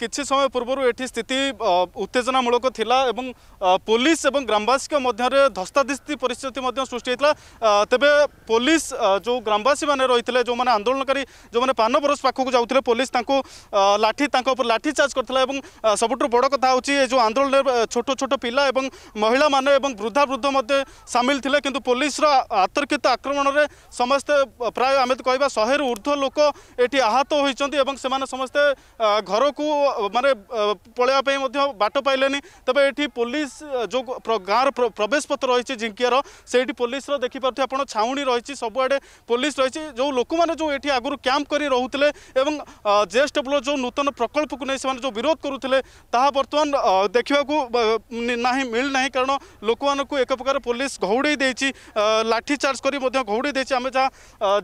କିଛି ସମୟ ପୂର୍ବରୁ ଏଠି ସ୍ଥିତି ଉତ୍ତେଜନାମୂଳକ ଥିଲା ଏବଂ ପୋଲିସ ଏବଂ ଗ୍ରାମବାସୀଙ୍କ ମଧ୍ୟରେ ଧସ୍ତାଧସ୍ତି ପରିସ୍ଥିତି ମଧ୍ୟ ସୃଷ୍ଟି ହୋଇଥିଲା ତେବେ ପୋଲିସ ଯେଉଁ ଗ୍ରାମବାସୀମାନେ ରହିଥିଲେ ଯେଉଁମାନେ ଆନ୍ଦୋଳନକାରୀ ଯେଉଁମାନେ ପାନବରସ ପାଖକୁ ଯାଉଥିଲେ ପୋଲିସ ତାଙ୍କୁ ଲାଠି ତାଙ୍କ ଉପରେ ଲାଠିଚାର୍ଜ କରିଥିଲା ଏବଂ ସବୁଠୁ ବଡ଼ କଥା ହେଉଛି ଏ ଯେଉଁ ଆନ୍ଦୋଳନରେ ଛୋଟ ଛୋଟ ପିଲା ଏବଂ ମହିଳାମାନେ ଏବଂ ବୃଦ୍ଧାବୃଦ୍ଧ ମଧ୍ୟ ସାମିଲ ଥିଲେ କିନ୍ତୁ ପୋଲିସର ଆତର୍କିତ ଆକ୍ରମଣରେ ସମସ୍ତେ ପ୍ରାୟ ଆମେ ତ କହିବା ଶହେରୁ ଉର୍ଦ୍ଧ୍ୱ ଲୋକ ଏଠି ଆହତ ହୋଇଛନ୍ତି ଏବଂ ସେମାନେ ସମସ୍ତେ ଘରକୁ ମାନେ ପଳାଇବା ପାଇଁ ମଧ୍ୟ ବାଟ ପାଇଲେନି ତେବେ ଏଠି ପୋଲିସ ଯେଉଁ ଗାଁର ପ୍ରବେଶ ପଥ ରହିଛି ଝିଙ୍କିଆର ସେଇଠି ପୋଲିସର ଦେଖିପାରୁଥିବେ ଆପଣ ଛାଉଣି ରହିଛି ସବୁଆଡ଼େ ପୋଲିସ ରହିଛି ଯେଉଁ ଲୋକମାନେ ଯେଉଁ ଏଠି ଆଗରୁ କ୍ୟାମ୍ପ କରି ରହୁଥିଲେ ଏବଂ ଜେଏସ୍ଡବ୍ଲ୍ୟୁର ଯେଉଁ ନୂତନ ପ୍ରକଳ୍ପକୁ ନେଇ ସେମାନେ ଯେଉଁ ବିରୋଧ କରୁଥିଲେ ତାହା ବର୍ତ୍ତମାନ ଦେଖିବାକୁ ନାହିଁ ମିଳିନାହିଁ କାରଣ ଲୋକମାନଙ୍କୁ ଏକ ପ୍ରକାର ପୋଲିସ ଘଉଡ଼େଇ ଦେଇଛି ଲାଠିଚାର୍ଜ କରି ମଧ୍ୟ ଘଉଡ଼େଇ ଦେଇଛି ଆମେ ଯାହା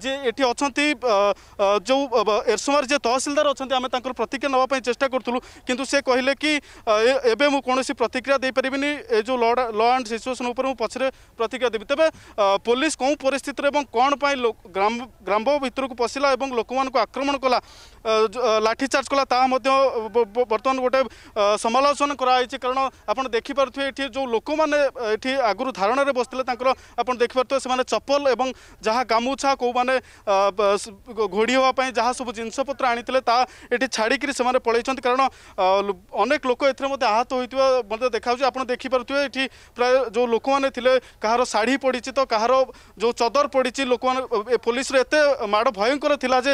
ଯିଏ ଏଠି ଅଛନ୍ତି ଯେଉଁ ଏରସମାର ଯିଏ ତହସିଲଦାର ଅଛନ୍ତି ଆମେ ତାଙ୍କର ପ୍ରତିକ୍ରିୟା ନେବା ପାଇଁ ଚେଷ୍ଟା কিন্তু সে কইলে কি এবে মু কোনসি প্রতিক্রিয়া দেই পারিবনি এই যে লর্ড ল্যান্ড সিচুয়েশন উপর মু পছরে প্রতিক্রিয়া দেব তebe পুলিশ কোউ পরিস্থিতি রে এবং কোন পাই গ্রাম গ্রামবো ভিতরক পছিলা এবং লোকমানক আক্রমণ কলা লাঠি চার্জ কলা তা মধ্য বর্তমান গটে সমালচনা করা আইছে কারণ आपण দেখি পারতে এটি যে লোকমান এটি আগর ধারণে বসতেল তাকর आपण দেখি পারতো সে মানে চप्पल এবং যাহা কামুছা কো মানে ঘোড়িও পাে যাহা সব জিনসপত্র আনিতেলে তা এটি ছাড়িকি সে মানে পড়াইছে করণ অনেক লোক এতর মধ্যে আহত হইতো মধ্যে দেখা আছে आपण দেখি পারতো এ প্রায় যে লোক মানে থিলে কারো সাড়ি পড়িছে তো কারো যে চাদর পড়িছে লোক পুলিশ রেতে মাড় ভয়ঙ্কর থিলা যে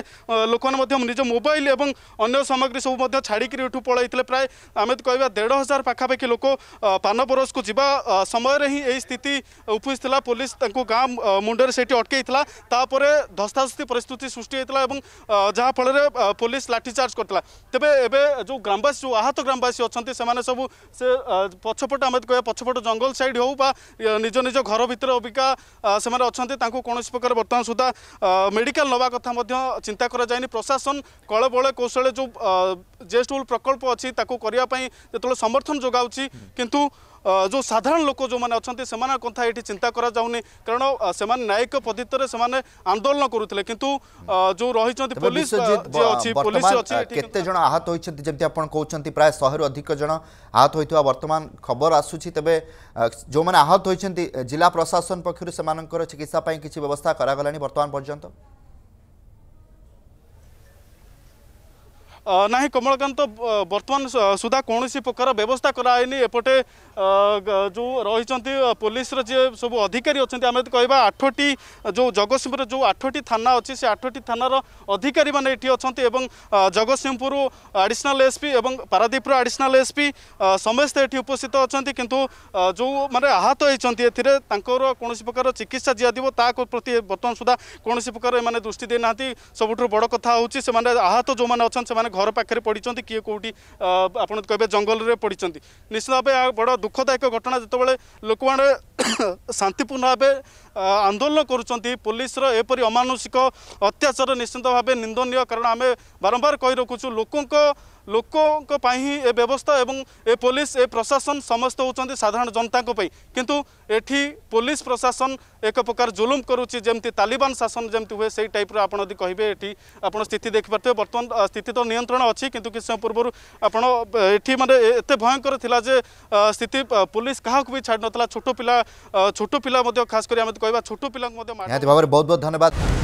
লোকন মধ্যে নিজ মোবাইল এবং অন্য সামগ্রী সব মধ্যে ছাড়ি করে উঠ পড়াইতলে প্রায় আহমেদ কইবা 1500 পাখা বেকি লোক পানবরষ কো জিবা সময় রেহি এই স্থিতি উপস্থিলা পুলিশ তংকু গাম মুন্ডর সেটি আটকে থিলা তারপরে দস্থাসতি পরিস্থিতি সষ্টি হইতলা এবং যাহা পড়লে পুলিশ লাটি চার্জ করতলা তebe এবে ଯେଉଁ ଗ୍ରାମବାସୀ ଯେଉଁ ଆହତ ଗ୍ରାମବାସୀ ଅଛନ୍ତି ସେମାନେ ସବୁ ସେ ପଛପଟ ଆମେ କହିବା ପଛପଟ ଜଙ୍ଗଲ ସାଇଡ଼ ହେଉ ବା ନିଜ ନିଜ ଘର ଭିତରେ ଅବିକା ସେମାନେ ଅଛନ୍ତି ତାଙ୍କୁ କୌଣସି ପ୍ରକାର ବର୍ତ୍ତମାନ ସୁଦ୍ଧା ମେଡ଼ିକାଲ ନେବା କଥା ମଧ୍ୟ ଚିନ୍ତା କରାଯାଇନି ପ୍ରଶାସନ କଳବଳ କୌଶଳ ଯେଉଁ ଜେଷ୍ଟ ପ୍ରକଳ୍ପ ଅଛି ତାକୁ କରିବା ପାଇଁ ଯେତେବେଳେ ସମର୍ଥନ ଯୋଗାଉଛି କିନ୍ତୁ ଯେଉଁ ସାଧାରଣ ଲୋକ ଯେଉଁମାନେ ଅଛନ୍ତି ସେମାନଙ୍କ କଥା ଏଠି ଚିନ୍ତା କରାଯାଉନି କାରଣ ସେମାନେ ନ୍ୟାୟିକ ପଦ୍ଧତିରେ ସେମାନେ ଆନ୍ଦୋଳନ କରୁଥିଲେ କିନ୍ତୁ ଯେଉଁ ରହିଛନ୍ତି ପୋଲିସ ଯିଏ ଅଛି ପୋଲିସ ଅଛି କେତେ ଜଣ ଆହତ ହୋଇଛନ୍ତି ଯେମିତି ଆପଣ କହୁଛନ୍ତି ପ୍ରାୟ ଶହେରୁ ଅଧିକ ଜଣ ଆହତ ହୋଇଥିବା ବର୍ତ୍ତମାନ ଖବର ଆସୁଛି ତେବେ ଯେଉଁମାନେ ଆହତ ହୋଇଛନ୍ତି ଜିଲ୍ଲା ପ୍ରଶାସନ ପକ୍ଷରୁ ସେମାନଙ୍କର ଚିକିତ୍ସା ପାଇଁ କିଛି ବ୍ୟବସ୍ଥା କରାଗଲାଣି ବର୍ତ୍ତମାନ ପର୍ଯ୍ୟନ୍ତ ନାହିଁ କମଳକାନ୍ତ ବର୍ତ୍ତମାନ ସୁଦ୍ଧା କୌଣସି ପ୍ରକାର ବ୍ୟବସ୍ଥା କରାହେଇନି ଏପଟେ ଯେଉଁ ରହିଛନ୍ତି ପୋଲିସର ଯିଏ ସବୁ ଅଧିକାରୀ ଅଛନ୍ତି ଆମେ କହିବା ଆଠଟି ଯେଉଁ ଜଗତସିଂହପୁର ଯେଉଁ ଆଠଟି ଥାନା ଅଛି ସେ ଆଠଟି ଥାନାର ଅଧିକାରୀମାନେ ଏଠି ଅଛନ୍ତି ଏବଂ ଜଗତସିଂହପୁର ଆଡ଼ିସନାଲ୍ ଏସ୍ପି ଏବଂ ପାରାଦୀପର ଆଡ଼ିସନାଲ୍ ଏସ୍ପି ସମସ୍ତେ ଏଠି ଉପସ୍ଥିତ ଅଛନ୍ତି କିନ୍ତୁ ଯେଉଁ ମାନେ ଆହତ ହୋଇଛନ୍ତି ଏଥିରେ ତାଙ୍କର କୌଣସି ପ୍ରକାର ଚିକିତ୍ସା ଦିଆଯିବ ତାହାଙ୍କ ପ୍ରତି ବର୍ତ୍ତମାନ ସୁଦ୍ଧା କୌଣସି ପ୍ରକାର ଏମାନେ ଦୃଷ୍ଟି ଦେଇନାହାନ୍ତି ସବୁଠାରୁ ବଡ଼ କଥା ହେଉଛି ସେମାନେ ଆହତ ଯେଉଁମାନେ ଅଛନ୍ତି ସେମାନେ ଘର ପାଖରେ ପଡ଼ିଛନ୍ତି କିଏ କେଉଁଠି ଆପଣ କହିବେ ଜଙ୍ଗଲରେ ପଡ଼ିଛନ୍ତି ନିଶ୍ଚିତ ଭାବେ ବଡ଼ ଦୁଃଖଦାୟକ ଘଟଣା ଯେତେବେଳେ ଲୋକମାନେ ଶାନ୍ତିପୂର୍ଣ୍ଣ ଭାବେ আন্দোলন করছেন পুলিশর এপরি অমানসিক অত্যাচার নিশ্চিত ভাবে নিন্দনীয় কারণ আমি বারম্বার কই রখুছু লোক ଲୋକଙ୍କ ପାଇଁ ହିଁ ଏ ବ୍ୟବସ୍ଥା ଏବଂ ଏ ପୋଲିସ ଏ ପ୍ରଶାସନ ସମସ୍ତେ ହେଉଛନ୍ତି ସାଧାରଣ ଜନତାଙ୍କ ପାଇଁ କିନ୍ତୁ ଏଠି ପୋଲିସ ପ୍ରଶାସନ ଏକ ପ୍ରକାର ଜୁଲୁମ କରୁଛି ଯେମିତି ତାଲିବାନ ଶାସନ ଯେମିତି ହୁଏ ସେଇ ଟାଇପ୍ର ଆପଣ ଯଦି କହିବେ ଏଠି ଆପଣ ସ୍ଥିତି ଦେଖିପାରୁଥିବେ ବର୍ତ୍ତମାନ ସ୍ଥିତି ତ ନିୟନ୍ତ୍ରଣ ଅଛି କିନ୍ତୁ କିଛି ସମୟ ପୂର୍ବରୁ ଆପଣ ଏଠି ମାନେ ଏତେ ଭୟଙ୍କର ଥିଲା ଯେ ସ୍ଥିତି ପୋଲିସ କାହାକୁ ବି ଛାଡ଼ି ନଥିଲା ଛୋଟ ପିଲା ଛୋଟ ପିଲା ମଧ୍ୟ ଖାସ୍ କରି ଆମେ কহা ছোট পিলা নিহতি ভাবে বহুত বহুত ধন্যবাদ